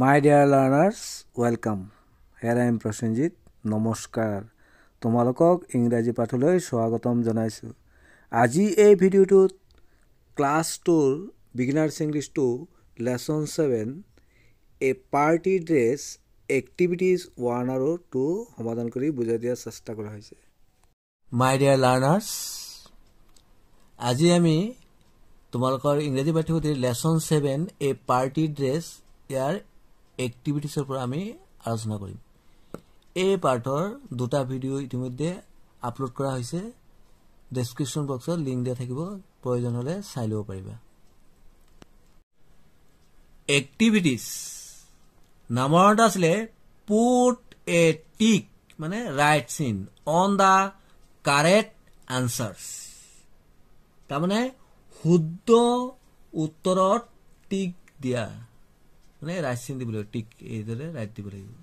My dear learners welcome here I am Prasenjit নমস্কাৰ তোমালোকক ইংৰাজী পাঠলৈ স্বাগতম জনাইছোঁ আজি এই ভিডিঅ'টোত ক্লাছ টুৰ beginners English two lesson seven a party dress activities one আৰু টু সমাধান কৰি বুজাই দিয়াৰ চেষ্টা কৰা হৈছে মাই ডিয়াৰ লাৰ্ণাৰ্ছ আজি আমি তোমালোকৰ ইংৰাজী পাঠ্যপুথিৰ lesson seven a party dress ইয়াৰ এক্টিভিটিছৰ পৰা আমি আলোচনা কৰিম এই পাৰ্টৰ দুটা ভিডিঅ' ইতিমধ্যে আপলোড কৰা হৈছে ডেছক্ৰিপশ্যন বক্সত লিংক দিয়া থাকিব প্ৰয়োজন হ'লে চাই ল'ব পাৰিবা এক্টিভিটিজ নাম্বাৰ ওৱানত আছিলে পুট এ টিক মানে ৰাইট চিন অন দ্য কাৰেক্ট আনচাৰ্ছ তাৰমানে শুদ্ধ উত্তৰত টিক দিয়া মানে ৰাইচিন দিব লাগিব টিক এইদৰে ৰাইট দিব লাগিব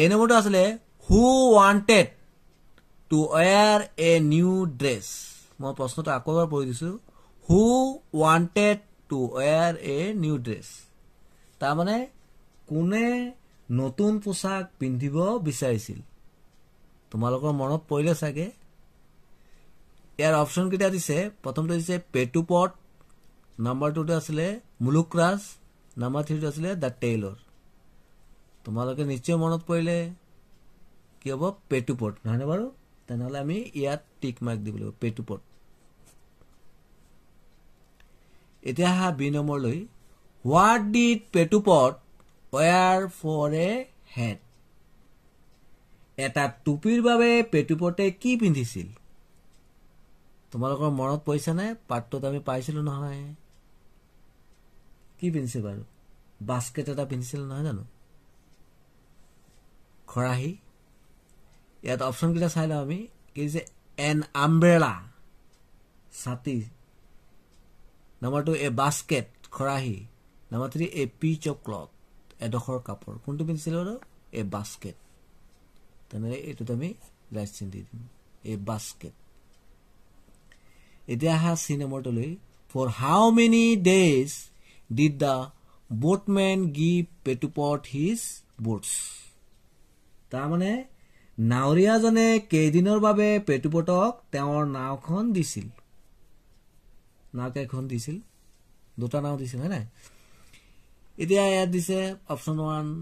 এই নম্বৰটো আছিলে who wanted to wear a new dress মই প্ৰশ্নটো আকৌ এবাৰ পঢ়ি দিছো who wanted to wear a new dress তাৰমানে কোনে নতুন পোচাক পিন্ধিব বিচাৰিছিল তোমালোকৰ মনত পৰিলে চাগে ইয়াৰ অপশ্যনকেইটা দিছে প্ৰথমটো দিছে পেটুপট নম্বৰ টুটো আছিলে মুলুকৰাজ নাম্বাৰ থ্ৰীটো আছিলে দ্য টেইলৰ তোমালোকে নিশ্চয় মনত পৰিলে কি হ'ব পেটুপট নহয়নে বাৰু তেনেহ'লে আমি ইয়াত টিক মাৰ্ক দিব লাগিব পেটুপট এতিয়া আহা বি নম্বৰলৈ what did Petupot wear for a head এটা টুপিৰ বাবে পেটুপটে কি পিন্ধিছিল তোমালোকৰ মনত পৰিছে নাই পাৰ্টটোত আমি পাইছিলোঁ নহয় কি পিন্ধিছে বাৰু বাস্কেট এটা পিন্ধিছিল নহয় জানো খৰাহী ইয়াত অপশ্যনকেইটা চাই লওঁ আমি কি যে এন আমব্ৰেলা ছাতি নম্বৰ টু এ বাস্কেট খৰাহী number three a piece of cloth এডোখৰ কাপোৰ কোনটো পিন্ধিছিলে বাৰু এ বাস্কেট তেনেহ'লে এইটোত আমি লাইচেন দি দিম এ বাস্কেট এতিয়া আহা চি নম্বৰটোলৈ for how many days did the boatman give petupot his boots tarmane nauriya jane ke dinor babe petupotok teor nau khon disil nau ke khon disil duta nau disil hai na idi aya dise option 1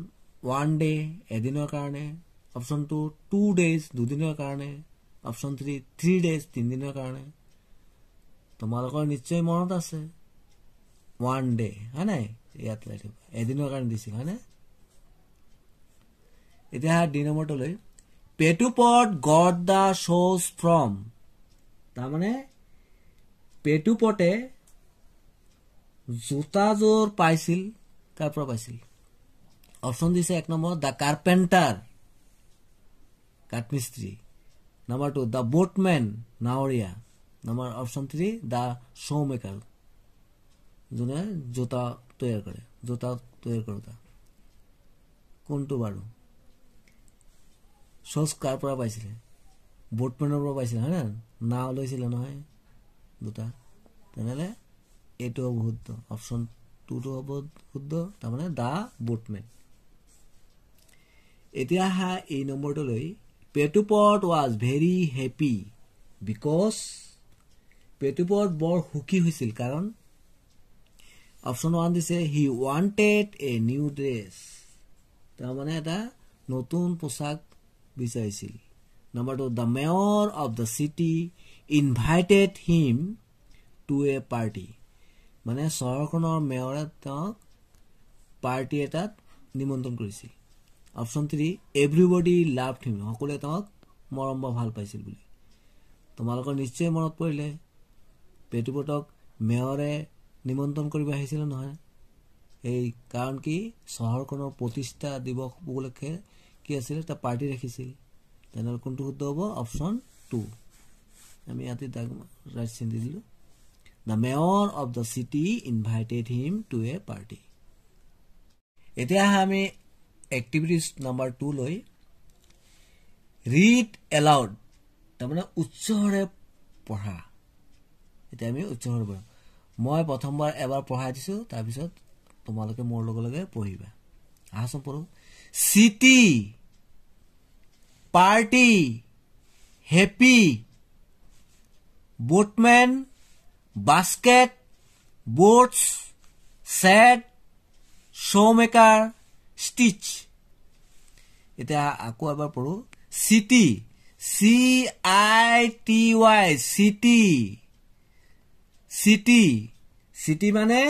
one day edinor karane option 2 two days du dinor karane option 3 three days tin dinor karane তোমালোকৰ নিশ্চয় মনত আছে one day হয় নাই ইয়াত ৰাখিবা এদিনৰ কাৰণে দিছিল হয়নে এতিয়া দুই নম্বৰটোলৈ পেটুপট গড দ্য শ্ব'জ ফ্ৰম তাৰমানে পেটুপটে জোতাযোৰ পাইছিল কাৰ পৰা পাইছিল অপশ্যন দিছে এক নম্বৰ দ্য কাৰ্পেণ্টাৰ কাঠমিস্ত্ৰী নম্বৰ টু দ্য বোটমেন নাৱৰীয়া number option three the shoe' maker যোনে জোতা তৈয়াৰ কৰে জোতা তৈয়াৰ কৰোঁতা কোনটো বাৰু চচ কাৰ পৰা পাইছিলে বোটমেনৰ পৰা পাইছিলে হয়নে না লৈছিলে নহয় জোতা তেনেহ'লে এইটো হ'ব শুদ্ধ অপশ্যন টুটো হ'ব শুদ্ধ তাৰমানে দা বোটমেন এতিয়া আহা এই নম্বৰটোলৈ Petupot was very happy because Petupot বৰ সুখী হৈছিল কাৰণ অপশ্যন ওৱান দিছে he wanted a new dress তাৰমানে এটা নতুন পোচাক বিচাৰিছিল number two the mayor of the city invited him to a party মানে চহৰখনৰ মেয়ৰে তেওঁক পাৰ্টি এটাত নিমন্ত্ৰণ কৰিছিল option three everybody love him সকলোৱে তেওঁক মৰম বা ভাল পাইছিল বুলি তোমালোকৰ নিশ্চয় মনত পৰিলে পেটুপটক মেয়ৰে নিমন্ত্ৰণ কৰিব আহিছিলে নহয় এই কাৰণ কি চহৰখনৰ প্ৰতিষ্ঠা দিৱস উপলক্ষে কি আছিলে এটা পাৰ্টি ৰাখিছিল তেনেহ'লে কোনটো শুদ্ধ হ'ব অপশ্যন টু আমি ইয়াতে তাক ৰাজচিন দি দিলোঁ the mayor of the city invited him to a party এতিয়া আহে আমি এক্টিভিটিজ নাম্বাৰ টুলৈ ৰিড এলাউড তাৰমানে উৎসৰে পঢ়া এতিয়া আমি উৎসৰে পঢ়া মই প্ৰথমবাৰ এবাৰ পঢ়াই দিছোঁ তাৰপিছত তোমালোকে মোৰ লগে লগে পঢ়িবা আহাচোন পঢ়ো city party happy boatman basket boats set shoe' maker stitch এতিয়া আকৌ এবাৰ পঢ়ো city C I T Y city city city মানে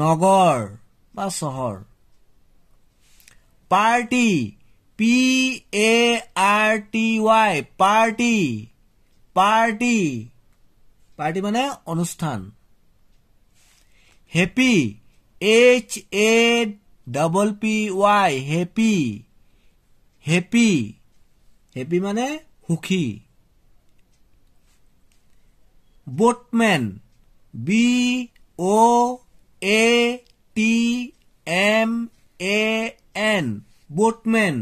নগৰ বা চহৰ party P A R T Y party party party মানে অনুষ্ঠান happy H A double P Y happy happy happy মানে সুখী boatman B O A T M A N boatman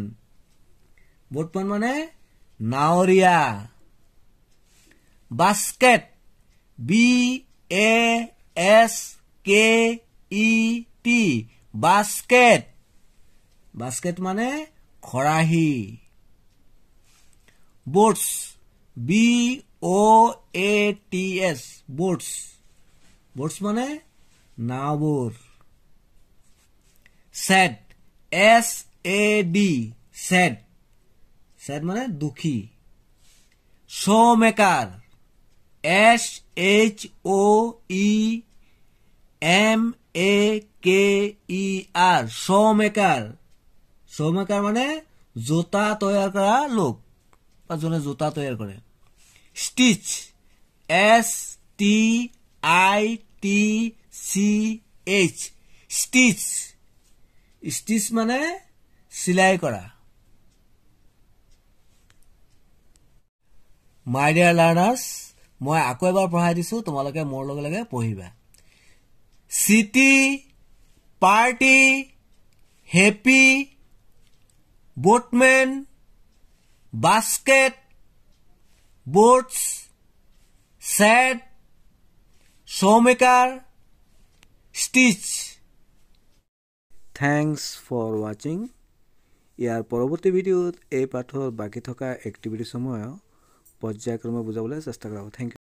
boatman মানে নাওরিয়া basket B A S K E T basket basket মানে খৰাহী boats B O' A T S boats বোর্স মানে না bore sad S A D sad sad মানে দুঃখী shoe maker S H O E M A K E R shoe maker shoe maker মানে জোতা তৈরি করা লোক বা জনে জোতা তৈরি করে stitch S T I t c h stitch stitch মানে চিলাই কৰা মাই ডিয়াৰ লাৰ্ণাৰ্চ মই আকৌ এবাৰ পঢ়াই দিছোঁ তোমালোকে মোৰ লগে লগে পঢ়িবা city party happy boatman basket boats set Showmaker Stitch. Thanks for watching. ইয়াৰ পৰৱৰ্তী ভিডিঅ'ত এই পাঠৰ বাকী থকা এক্টিভিটিসমূহ পৰ্যায়ক্ৰমে বুজাবলৈ চেষ্টা কৰা হ'ব থেংক ইউ